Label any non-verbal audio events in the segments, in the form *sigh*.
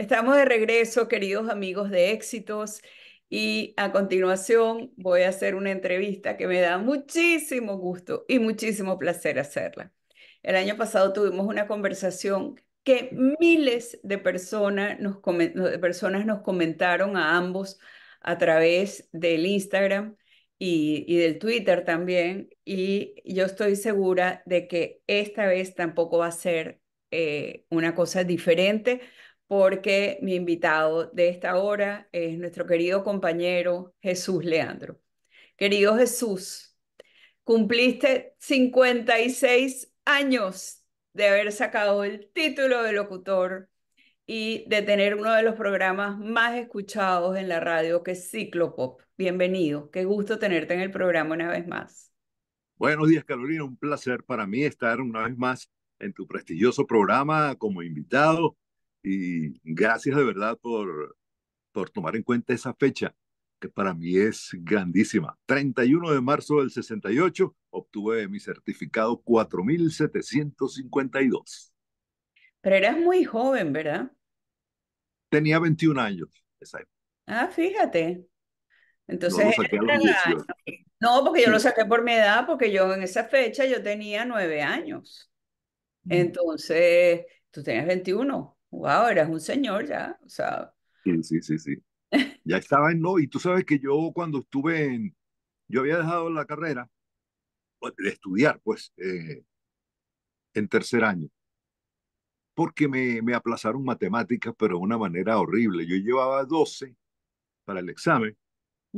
Estamos de regreso, queridos amigos de éxitos, y a continuación voy a hacer una entrevista que me da muchísimo gusto y muchísimo placer hacerla. El año pasado tuvimos una conversación que miles de, personas nos, personas nos comentaron a ambos a través del Instagram y, del Twitter también, y yo estoy segura de que esta vez tampoco va a ser eh, una cosa diferente porque mi invitado de esta hora es nuestro querido compañero Jesús Leandro. Querido Jesús, cumpliste 56 años de haber sacado el título de locutor y de tener uno de los programas más escuchados en la radio, que es Ciclopop. Bienvenido, qué gusto tenerte en el programa una vez más. Buenos días, Carolina, un placer para mí estar una vez más en tu prestigioso programa como invitado y gracias de verdad por, por tomar en cuenta esa fecha, que para mí es grandísima. 31 de marzo del 68 obtuve mi certificado 4752. Pero eras muy joven, ¿verdad? Tenía 21 años. Ah, fíjate. Entonces, no, porque yo lo saqué por mi edad, porque yo en esa fecha yo tenía 9 años. Mm. Entonces, tú tenías 21 wow, eres un señor ya, o sea. Sí, sí, sí, sí. ya estaba en no, y tú sabes que yo cuando estuve en, yo había dejado la carrera pues, de estudiar, pues, eh, en tercer año, porque me, me aplazaron matemáticas, pero de una manera horrible. Yo llevaba 12 para el examen.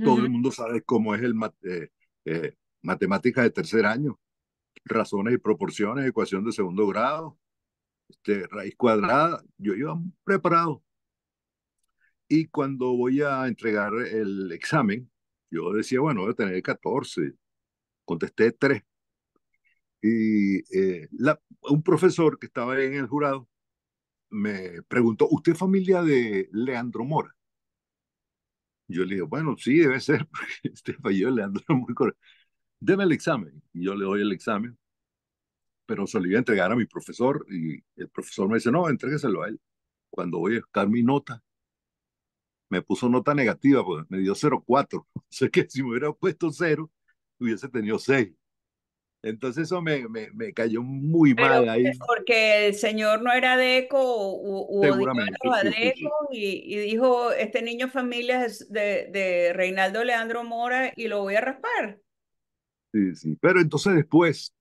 Todo el mundo sabe cómo es el eh, eh, matemática de tercer año, razones y proporciones, ecuación de segundo grado, este, raíz cuadrada, yo iba preparado. Y cuando voy a entregar el examen, yo decía, bueno, voy a tener 14. Contesté 3. Y eh, la, un profesor que estaba en el jurado me preguntó, ¿usted es familia de Leandro Mora? Yo le dije, bueno, sí, debe ser, *laughs* porque este fallido Leandro Mora. Deme el examen. yo le doy el examen pero se lo iba a entregar a mi profesor y el profesor me dice, no, entrégueselo a él. Cuando voy a buscar mi nota, me puso nota negativa, pues me dio 0,4. *laughs* O sea que si me hubiera puesto 0, hubiese tenido 6. Entonces eso me, me, cayó muy mal ahí. Pues, porque el señor no era de o, Y, dijo, este niño familia es de, de Reinaldo Leandro Mora y lo voy a raspar. Sí, sí, pero entonces después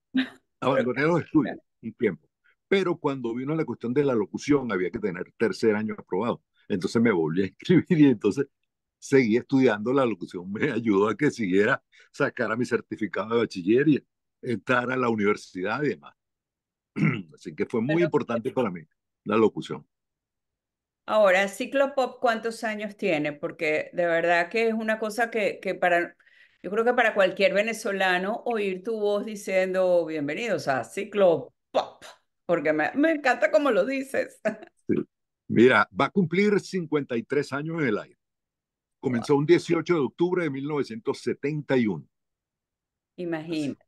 abandoné los estudios un tiempo. Pero cuando vino la cuestión de la locución, había que tener tercer año aprobado. Entonces me volví a inscribir *laughs* y entonces seguí estudiando la locución. Me ayudó a que siguiera, a mi certificado de bachiller y entrar a la universidad y demás. *clears throat* Así que fue muy importante para mí la locución. Ahora, Ciclopop, ¿cuántos años tiene? Porque de verdad que es una cosa que, que para yo creo que para cualquier venezolano oír tu voz diciendo bienvenidos a Ciclo Pop, porque me, encanta como lo dices. Mira, va a cumplir 53 años en el aire. Comenzó un 18 de octubre de 1971. Imagínate.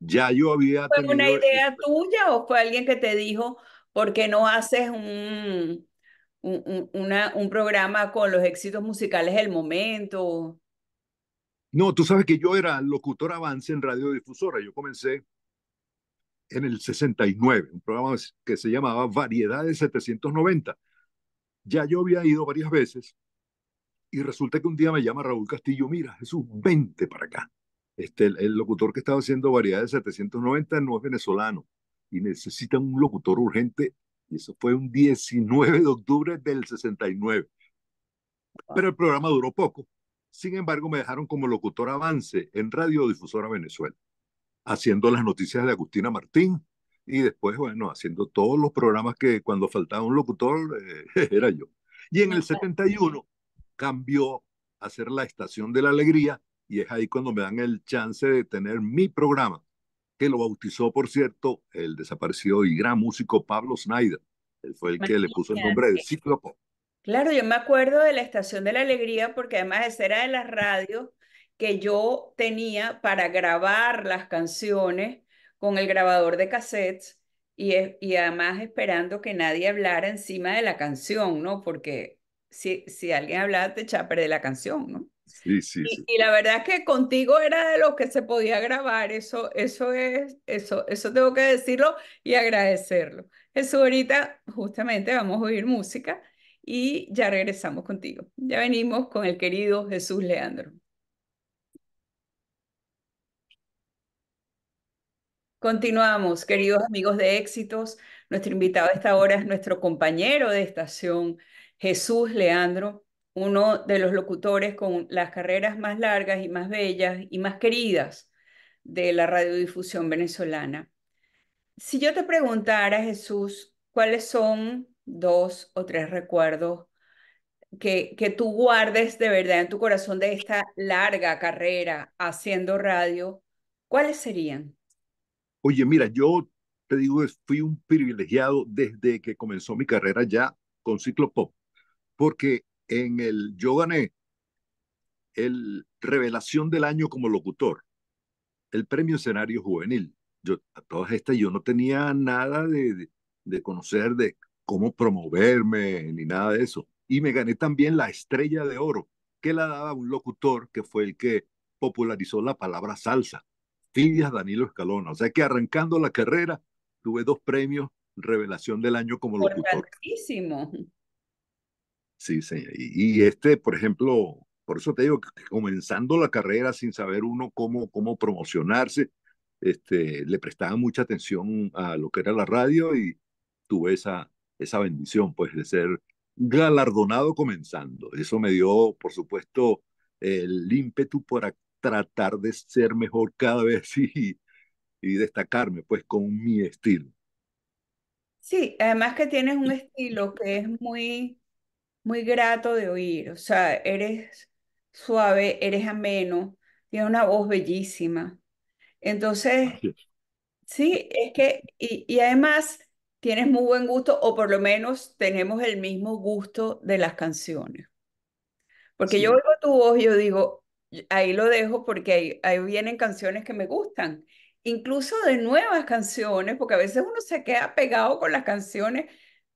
Ya yo había. ¿Fue una idea tuya o fue alguien que te dijo, por qué no haces un, un, una, un programa con los éxitos musicales del momento? No, tú sabes que yo era locutor avance en radiodifusora. Yo comencé en el 69, un programa que se llamaba Variedades 790. Ya yo había ido varias veces y resulta que un día me llama Raúl Castillo, mira, Jesús, vente para acá. Este, el, locutor que estaba haciendo Variedades 790 no es venezolano y necesita un locutor urgente. Y eso fue un 19 de octubre del 69. Pero el programa duró poco sin embargo, me dejaron como locutor avance en Radiodifusora Venezuela, haciendo las noticias de Agustina Martín y después, bueno, haciendo todos los programas que cuando faltaba un locutor eh, *laughs* era yo. Y en el 71 cambió a ser la Estación de la Alegría y es ahí cuando me dan el chance de tener mi programa, que lo bautizó, por cierto, el desaparecido y gran músico Pablo Snyder. Él fue el que le puso el nombre de Ciclopop. Claro, yo me acuerdo de la Estación de la Alegría porque además esa era de las radios que yo tenía para grabar las canciones con el grabador de cassettes y, y además esperando que nadie hablara encima de la canción, ¿no? Porque si, si alguien hablaba te echaba de la canción, ¿no? Sí, sí, y, la verdad es que contigo era de los que se podía grabar, eso, eso es, eso, eso tengo que decirlo y agradecerlo. Eso ahorita justamente vamos a oír música y ya regresamos contigo. Ya venimos con el querido Jesús Leandro. Continuamos, queridos amigos de Éxitos. Nuestro invitado a esta hora es nuestro compañero de estación, Jesús Leandro, uno de los locutores con las carreras más largas y más bellas y más queridas de la radiodifusión venezolana. Si yo te preguntara, Jesús, cuáles son dos o tres recuerdos que, que tú guardes de verdad en tu corazón de esta larga carrera haciendo radio, ¿cuáles serían? Oye, mira, yo te digo, fui un privilegiado desde que comenzó mi carrera ya con Ciclo Pop, porque en el yo gané el revelación del año como locutor, el premio escenario juvenil. Yo a todas estas yo no tenía nada de, de conocer de cómo promoverme ni nada de eso. Y me gané también la estrella de oro, que la daba un locutor que fue el que popularizó la palabra salsa, Filias Danilo Escalona. O sea que arrancando la carrera, tuve dos premios, revelación del año como locutor. Sí, señor. Y, y, este, por ejemplo, por eso te digo, que comenzando la carrera sin saber uno cómo, cómo promocionarse, este, le prestaba mucha atención a lo que era la radio y tuve esa, esa bendición, pues, de ser galardonado comenzando. Eso me dio, por supuesto, el ímpetu para tratar de ser mejor cada vez y, destacarme, pues, con mi estilo. Sí, además que tienes un estilo que es muy, muy grato de oír, o sea, eres suave, eres ameno, tienes una voz bellísima. Entonces, sí, es que, y además tienes muy buen gusto o por lo menos tenemos el mismo gusto de las canciones. Porque yo oigo tu voz y yo digo, ahí lo dejo porque ahí, vienen canciones que me gustan, incluso de nuevas canciones, porque a veces uno se queda pegado con las canciones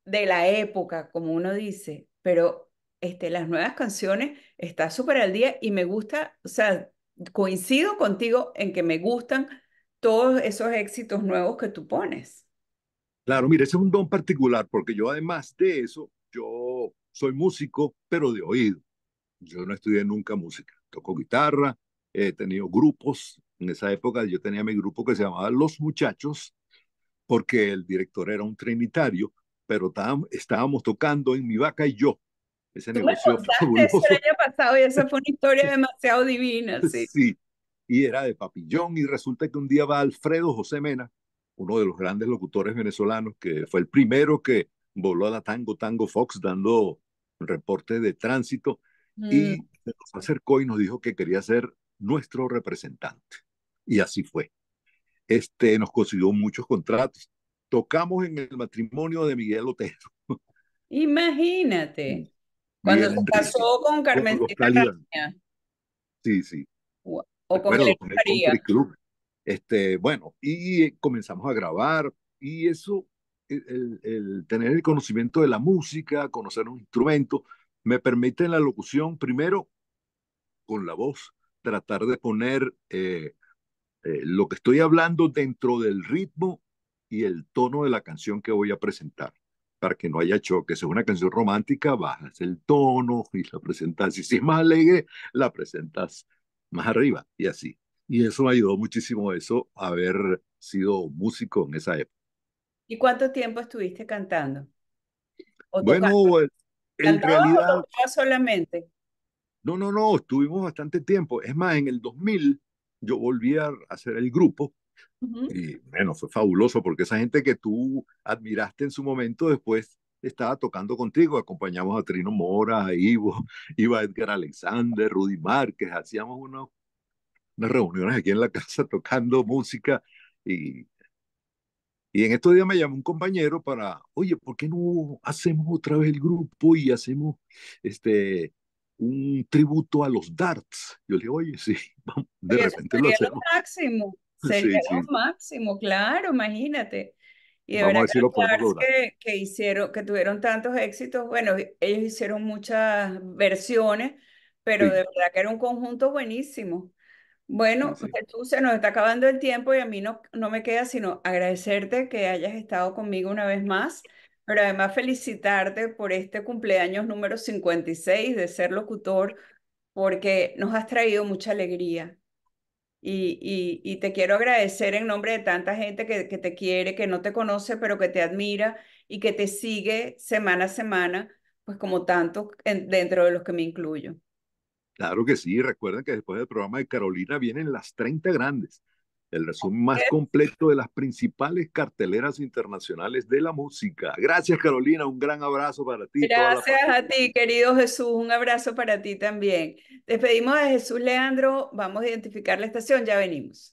de la época, como uno dice, pero este, las nuevas canciones está súper al día y me gusta, o sea, coincido contigo en que me gustan todos esos éxitos nuevos que tú pones. Claro, mire, ese es un don particular, porque yo además de eso, yo soy músico, pero de oído. Yo no estudié nunca música. Toco guitarra, he tenido grupos. En esa época yo tenía mi grupo que se llamaba Los Muchachos, porque el director era un trinitario, pero estábamos tocando en mi vaca y yo. Ese negocio me eso el año pasado y esa fue una historia *laughs* demasiado divina. Sí. sí, y era de papillón y resulta que un día va Alfredo José Mena, uno de los grandes locutores venezolanos, que fue el primero que voló a la Tango Tango Fox dando reporte de tránsito y mm. nos acercó y nos dijo que quería ser nuestro representante. Y así fue. Este, nos consiguió muchos contratos. Tocamos en el matrimonio de Miguel Otero. *laughs* Imagínate. Cuando se casó con Carmen. Sí, sí. O con, con este, bueno, y comenzamos a grabar y eso, e-, el, tener el conocimiento de la música, conocer un instrumento, me permite en la locución, primero, con la voz, tratar de poner eh, eh, lo que estoy hablando dentro del ritmo y el tono de la canción que voy a presentar, para que no haya choques. es una canción romántica, bajas el tono y la presentas. Y si es más alegre, la presentas más arriba y así y eso ayudó muchísimo eso, haber sido músico en esa época. ¿Y cuánto tiempo estuviste cantando? Bueno, eh, en realidad... solamente? No, no, no, estuvimos bastante tiempo. Es más, en el 2000 yo volví a hacer el grupo y bueno, fue fabuloso porque esa gente que tú admiraste en su momento después estaba tocando contigo, acompañamos a Trino Mora, a Ivo, *laughs* iba Edgar Alexander, Rudy Márquez, hacíamos unos unas reuniones aquí en la casa *laughs* tocando música y, y en estos días me llamó un compañero para, oye, ¿por qué no hacemos otra vez el grupo y hacemos este un tributo a los darts? Yo le digo, oye, sí, *laughs* de repente lo hacemos. *laughs* Lo máximo, sería sí, lo máximo, claro, imagínate. Y de verdad, que, que hicieron, que tuvieron tantos éxitos, bueno, ellos hicieron muchas versiones, pero de verdad que era un conjunto buenísimo. Bueno, Jesús, se nos está acabando el tiempo y a mí no, no me queda sino agradecerte que hayas estado conmigo una vez más, pero además felicitarte por este cumpleaños número 56 de ser locutor, porque nos has traído mucha alegría. Y, y, te quiero agradecer en nombre de tanta gente que, te quiere, que no te conoce, pero que te admira y que te sigue semana a semana, pues como tanto dentro de los que me incluyo. Claro que sí, recuerden que después del programa de Carolina vienen las 30 grandes, el resumen más completo de las principales carteleras internacionales de la música. Gracias Carolina, un gran abrazo para ti. Gracias a ti, querido Jesús, un abrazo para ti también. Despedimos a Jesús Leandro, vamos a identificar la estación, ya venimos.